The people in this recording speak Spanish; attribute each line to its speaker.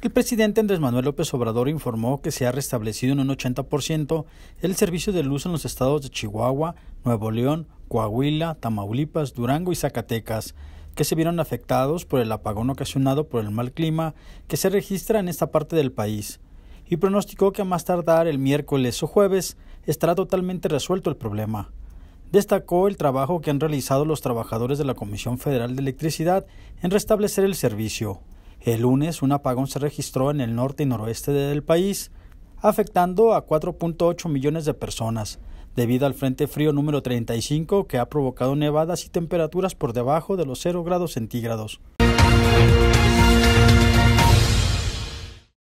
Speaker 1: El presidente Andrés Manuel López Obrador informó que se ha restablecido en un 80% el servicio de luz en los estados de Chihuahua, Nuevo León, Coahuila, Tamaulipas, Durango y Zacatecas, que se vieron afectados por el apagón ocasionado por el mal clima que se registra en esta parte del país, y pronosticó que a más tardar el miércoles o jueves estará totalmente resuelto el problema destacó el trabajo que han realizado los trabajadores de la Comisión Federal de Electricidad en restablecer el servicio. El lunes un apagón se registró en el norte y noroeste del país, afectando a 4.8 millones de personas, debido al Frente Frío número 35 que ha provocado nevadas y temperaturas por debajo de los 0 grados centígrados.